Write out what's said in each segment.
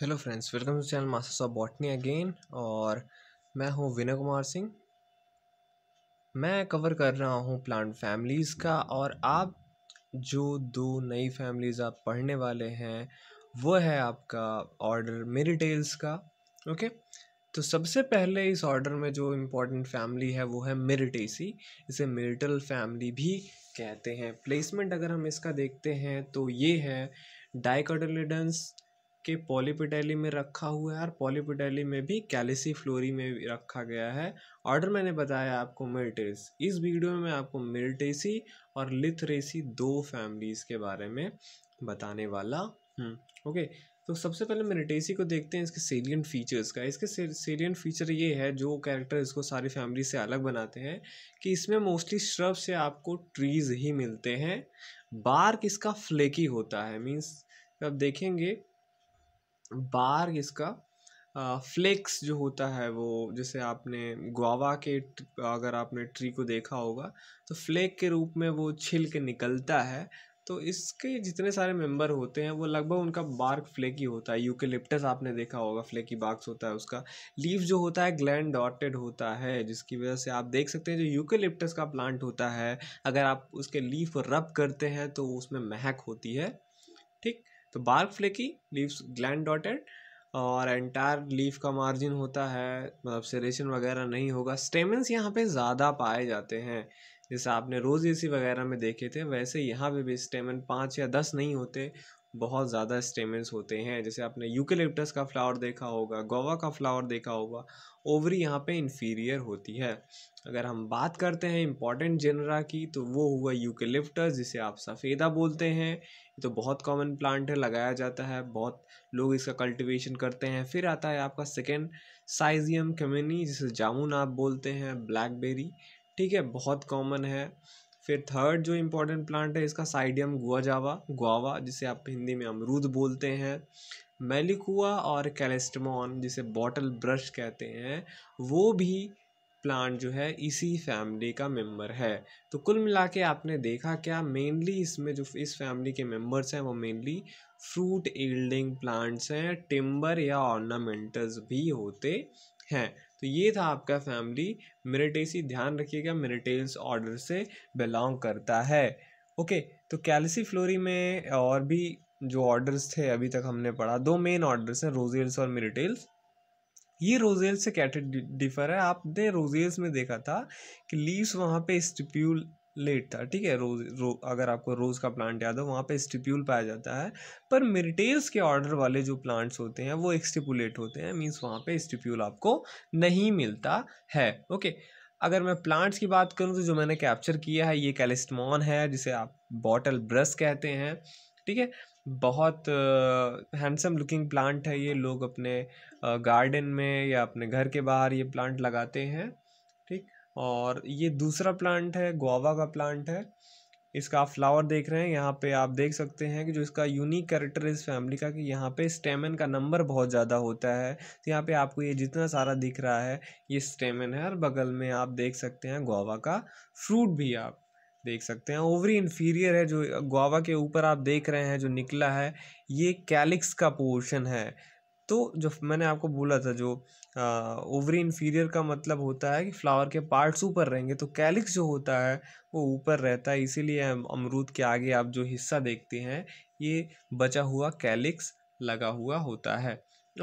hello friends welcome to channel masters of botany again और मैं हूं विनय कुमार सिंह मैं कवर कर रहा हूं प्लांट फैमिलीज़ का और आप जो दो नई फैमिलीज़ आप पढ़ने वाले हैं वो है आपका ऑर्डर मेरी टेल्स का ओके तो सबसे पहले इस ऑर्डर में जो इम्पोर्टेंट फैमिली है वो है मिरिटेसी इसे मिरिटल फैमिली भी कहते हैं प्लेसमेंट अगर हम इसका देखते हैं तो ये है डाइकोटोलिडन्स के पॉलीपिटेली में रखा हुआ है और पॉलीपिटैली में भी कैलिसी फ्लोरी में भी रखा गया है ऑर्डर मैंने बताया आपको मिल्टेस इस वीडियो में मैं आपको मिल्टेसी और लिथरेसी दो फैमिलीज़ के बारे में बताने वाला हूँ ओके तो सबसे पहले मिल्टेसी को देखते हैं इसके सेलियन फीचर्स का इसके सेलियन फीचर ये है जो कैरेक्टर इसको सारी फैमिली से अलग बनाते हैं कि इसमें मोस्टली श्रब से आपको ट्रीज ही मिलते हैं बार्क इसका फ्लेकी होता है मीन्स आप देखेंगे बार इसका फ्लेक्स जो होता है वो जैसे आपने गुआवा के अगर आपने ट्री को देखा होगा तो फ्लेक के रूप में वो छिल के निकलता है तो इसके जितने सारे मेंबर होते हैं वो लगभग उनका बार्क फ्लेकी होता है यूकेलिप्टस आपने देखा होगा फ्लेकी बार्क्स होता है उसका लीव जो होता है ग्लैंड डॉटेड होता है जिसकी वजह से आप देख सकते हैं जो यूकेलिप्टस का प्लांट होता है अगर आप उसके लीफ रब करते हैं तो उसमें महक होती है तो bark flaky leaves gland dotted और एंटायर लीफ का मार्जिन होता है मतलब सेरेशन वगैरह नहीं होगा स्टेमेंस यहाँ पे ज़्यादा पाए जाते हैं जैसे आपने रोज एसी वगैरह में देखे थे वैसे यहाँ पे भी स्टेमन पाँच या दस नहीं होते बहुत ज़्यादा स्टेमेंस होते हैं जैसे आपने यूकेलिप्टस का फ्लावर देखा होगा गोवा का फ्लावर देखा होगा ओवरी यहाँ पे इन्फीरियर होती है अगर हम बात करते हैं इम्पॉर्टेंट जनरा की तो वो हुआ यूकेलिप्टस जिसे आप सफ़ेदा बोलते हैं ये तो बहुत कॉमन प्लांट है लगाया जाता है बहुत लोग इसका कल्टिवेशन करते हैं फिर आता है आपका सेकेंड साइजियम कम्यूनी जिसे जामुन आप बोलते हैं ब्लैकबेरी ठीक है बहुत कॉमन है फिर थर्ड जो इम्पोर्टेंट प्लांट है इसका साइडियम गुआजावा गुआवा जिसे आप हिंदी में अमरूद बोलते हैं मेलिकुआ और कैलेस्टमॉन जिसे बॉटल ब्रश कहते हैं वो भी प्लांट जो है इसी फैमिली का मेंबर है तो कुल मिला के आपने देखा क्या मेनली इसमें जो इस फैमिली के मेंबर्स हैं वो मेनली फ्रूट ईल्डिंग प्लांट्स हैं टिम्बर या ऑर्नामेंटल्स भी होते हैं तो ये था आपका फैमिली मिरिटेसी ध्यान रखिएगा मेरेटेल्स ऑर्डर से बिलोंग करता है ओके तो फ्लोरी में और भी जो ऑर्डर्स थे अभी तक हमने पढ़ा दो मेन ऑर्डर्स हैं रोजेल्स और मिरिटेल्स ये रोजेल्स से कैटे डिफर है आपने रोजेल्स में देखा था कि लीव्स वहाँ पे स्टिप्यूल लेट था ठीक है रोज रो, अगर आपको रोज़ का प्लांट याद हो वहाँ पे स्टिप्यूल पाया जाता है पर मिरिटेज के ऑर्डर वाले जो प्लांट्स होते हैं वो एक्सटिपुलेट होते हैं मीन्स वहाँ पे स्टिप्यूल आपको नहीं मिलता है ओके अगर मैं प्लांट्स की बात करूँ तो जो मैंने कैप्चर किया है ये कैलिस्टमॉन है जिसे आप बॉटल ब्रश कहते हैं ठीक है बहुत हैंडसम लुकिंग प्लांट है ये लोग अपने गार्डन में या अपने घर के बाहर ये प्लांट लगाते हैं ठीक और ये दूसरा प्लांट है गोवा का प्लांट है इसका आप फ्लावर देख रहे हैं यहाँ पे आप देख सकते हैं कि जो इसका यूनिक करेक्टर इस फैमिली का कि यहाँ पे स्टेमन का नंबर बहुत ज़्यादा होता है तो यहाँ पे आपको ये जितना सारा दिख रहा है ये स्टेमन है और बगल में आप देख सकते हैं गोवा का फ्रूट भी आप देख सकते हैं ओवरी इन्फीरियर है जो गोवा के ऊपर आप देख रहे हैं जो निकला है ये कैलिक्स का पोर्शन है तो जो मैंने आपको बोला था जो ओवरी इन्फीरियर का मतलब होता है कि फ्लावर के पार्ट्स ऊपर रहेंगे तो कैलिक्स जो होता है वो ऊपर रहता है इसीलिए अमरूद के आगे आप जो हिस्सा देखते हैं ये बचा हुआ कैलिक्स लगा हुआ होता है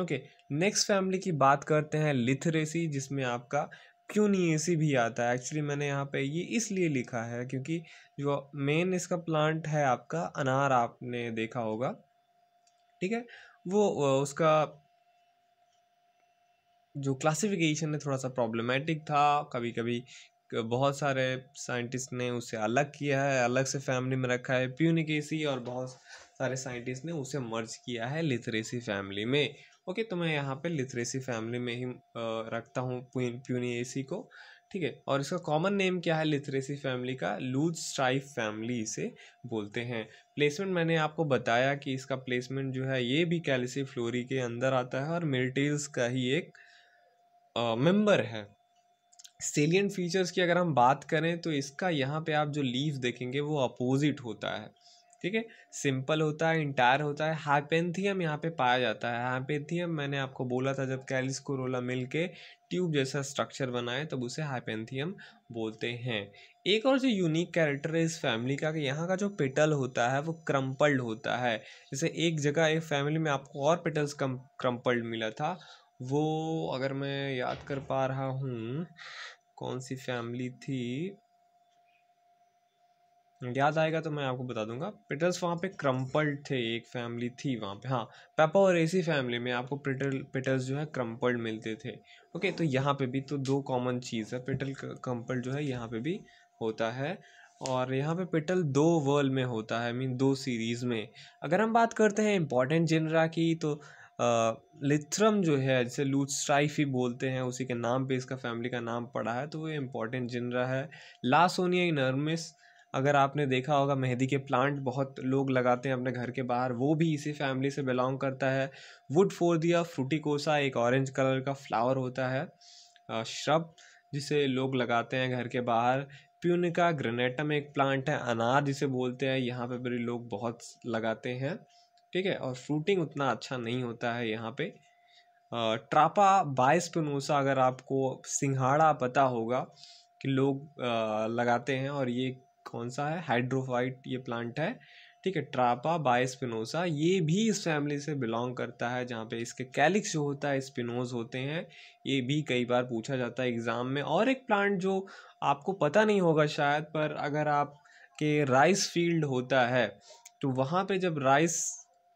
ओके नेक्स्ट फैमिली की बात करते हैं लिथरेसी जिसमें आपका एसी भी आता है एक्चुअली मैंने यहाँ पे ये इसलिए लिखा है क्योंकि जो मेन इसका प्लांट है आपका अनार आपने देखा होगा ठीक है वो उसका जो क्लासिफिकेशन है थोड़ा सा प्रॉब्लमेटिक था कभी कभी बहुत सारे साइंटिस्ट ने उसे अलग किया है अलग से फैमिली में रखा है प्यूनिकेसी और बहुत सारे साइंटिस्ट ने उसे मर्ज किया है लिथरेसी फैमिली में ओके तो मैं यहाँ पे लिथरेसी फैमिली में ही रखता हूँ प्यूनिएसी को ठीक है और इसका कॉमन नेम क्या है लिथरेसी फैमिली का लूज स्ट्राइफ फैमिली इसे बोलते हैं प्लेसमेंट मैंने आपको बताया कि इसका प्लेसमेंट जो है ये भी कैलिसी फ्लोरी के अंदर आता है और मिल्टेल्स का ही एक मेंबर है सेलियन फीचर्स की अगर हम बात करें तो इसका यहाँ पे आप जो लीव देखेंगे वो अपोजिट होता है ठीक है सिंपल होता है इंटायर होता है हाइपेंथियम यहाँ पे पाया जाता है हाइपेंथियम मैंने आपको बोला था जब कैलिस कोरोला मिल ट्यूब जैसा स्ट्रक्चर बनाए तब उसे हाइपेंथियम बोलते हैं एक और जो यूनिक कैरेक्टर है इस फैमिली का कि यहाँ का जो पेटल होता है वो क्रम्पल्ड होता है जैसे एक जगह एक फैमिली में आपको और पेटल्स कम क्रम्पल्ड मिला था वो अगर मैं याद कर पा रहा हूँ कौन सी फैमिली थी याद आएगा तो मैं आपको बता दूंगा पिटल्स वहाँ पे क्रम्पल्ड थे एक फैमिली थी वहाँ पे हाँ पेपा और एसी फैमिली में आपको पिटल पिटल्स जो है क्रम्पल्ड मिलते थे ओके तो यहाँ पे भी तो दो कॉमन चीज़ है पिटल क्रम्पल्ड जो है यहाँ पे भी होता है और यहाँ पे पिटल दो वर्ल्ड में होता है मीन दो सीरीज़ में अगर हम बात करते हैं इंपॉर्टेंट जिनरा की तो लिथ्रम जो है जिसे लूट स्ट्राइफ ही बोलते हैं उसी के नाम पे इसका फैमिली का नाम पड़ा है तो वो इम्पोर्टेंट जिनरा है लासोनिया इनर्मिस अगर आपने देखा होगा मेहंदी के प्लांट बहुत लोग लगाते हैं अपने घर के बाहर वो भी इसी फैमिली से बिलोंग करता है वुड फोर दिया फ्रूटिकोसा एक ऑरेंज कलर का फ्लावर होता है श्रब जिसे लोग लगाते हैं घर के बाहर प्यूनिका ग्रेनेटम एक प्लांट है अनार जिसे बोलते हैं यहाँ पे भी लोग बहुत लगाते हैं ठीक है और फ्रूटिंग उतना अच्छा नहीं होता है यहाँ पे ट्रापा बायस्पिनोसा अगर आपको सिंघाड़ा पता होगा कि लोग लगाते हैं और ये कौन सा है हाइड्रोफाइट ये प्लांट है ठीक है ट्रापा बायस्पिनोसा ये भी इस फैमिली से बिलोंग करता है जहाँ पे इसके कैलिक्स जो होता है स्पिनोज होते हैं ये भी कई बार पूछा जाता है एग्ज़ाम में और एक प्लांट जो आपको पता नहीं होगा शायद पर अगर आप के राइस फील्ड होता है तो वहाँ पे जब राइस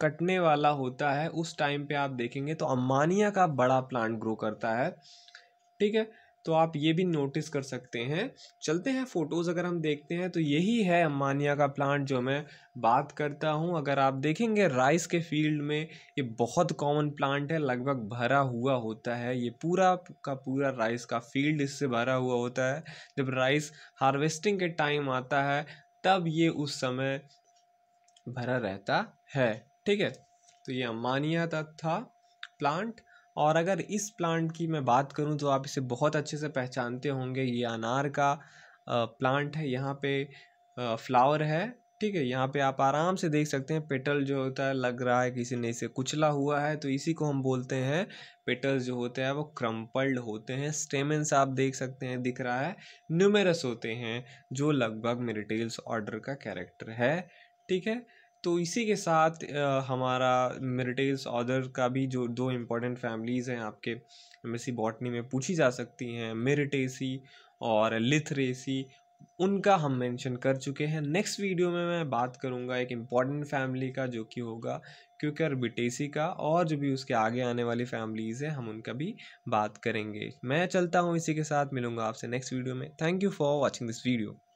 कटने वाला होता है उस टाइम पे आप देखेंगे तो अम्बानिया का बड़ा प्लांट ग्रो करता है ठीक है तो आप ये भी नोटिस कर सकते हैं चलते हैं फ़ोटोज़ अगर हम देखते हैं तो यही है अम्बानिया का प्लांट जो मैं बात करता हूँ अगर आप देखेंगे राइस के फील्ड में ये बहुत कॉमन प्लांट है लगभग भरा हुआ होता है ये पूरा का पूरा राइस का फील्ड इससे भरा हुआ होता है जब राइस हार्वेस्टिंग के टाइम आता है तब ये उस समय भरा रहता है ठीक है तो ये अम्बानिया था, था प्लांट और अगर इस प्लांट की मैं बात करूँ तो आप इसे बहुत अच्छे से पहचानते होंगे ये अनार का प्लांट है यहाँ पे फ्लावर है ठीक है यहाँ पे आप आराम से देख सकते हैं पेटल जो होता है लग रहा है किसी ने इसे कुचला हुआ है तो इसी को हम बोलते हैं पेटल्स जो होते हैं वो क्रम्पल्ड होते हैं स्टेमेंस आप देख सकते हैं दिख रहा है न्यूमेरस होते हैं जो लगभग टेल्स ऑर्डर का कैरेक्टर है ठीक है तो इसी के साथ आ, हमारा मेरिटेज ऑर्डर का भी जो दो इम्पोर्टेंट फैमिलीज़ हैं आपके एस बॉटनी में पूछी जा सकती हैं मेरिटेसी और लिथरेसी उनका हम मेंशन कर चुके हैं नेक्स्ट वीडियो में मैं बात करूंगा एक इम्पॉर्टेंट फैमिली का जो कि होगा क्योंकि अरबिटेसी का और जो भी उसके आगे आने वाली फैमिलीज़ हैं हम उनका भी बात करेंगे मैं चलता हूँ इसी के साथ मिलूँगा आपसे नेक्स्ट वीडियो में thank you for watching this video